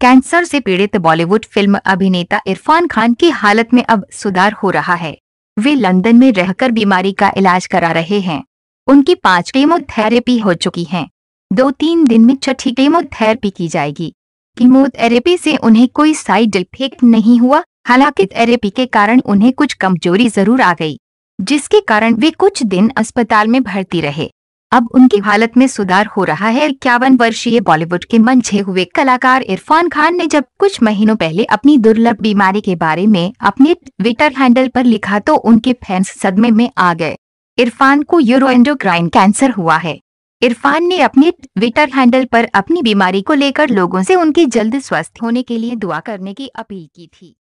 Cancer से पीड़ित Bollywood film अभिनेता इरफान खान की हालत में अब सुधार हो रहा है वे लंदन में रहकर बीमारी का इलाज करा रहे हैं उनकी पांच कीमोथेरेपी हो चुकी हैं। दो तीन दिन में छठी कीमोथेरेपी की जाएगी कीमोथेरेपी से उन्हें कोई साइड इफेक्ट नहीं हुआ हालांकि थेरेपी के कारण उन्हें कुछ कमजोरी जरूर आ गई जिसके कारण वे कुछ दिन अस्पताल में भर्ती रहे अब उनकी हालत में सुधार हो रहा है इक्यावन वर्षीय बॉलीवुड के मंझे हुए कलाकार इरफान खान ने जब कुछ महीनों पहले अपनी दुर्लभ बीमारी के बारे में अपने ट्विटर हैंडल पर लिखा तो उनके फैंस सदमे में आ गए इरफान को यूरोइंडोक्राइन कैंसर हुआ है इरफान ने अपने ट्विटर हैंडल पर अपनी बीमारी को लेकर लोगों से उनके जल्द स्वस्थ होने के लिए दुआ करने की अपील की थी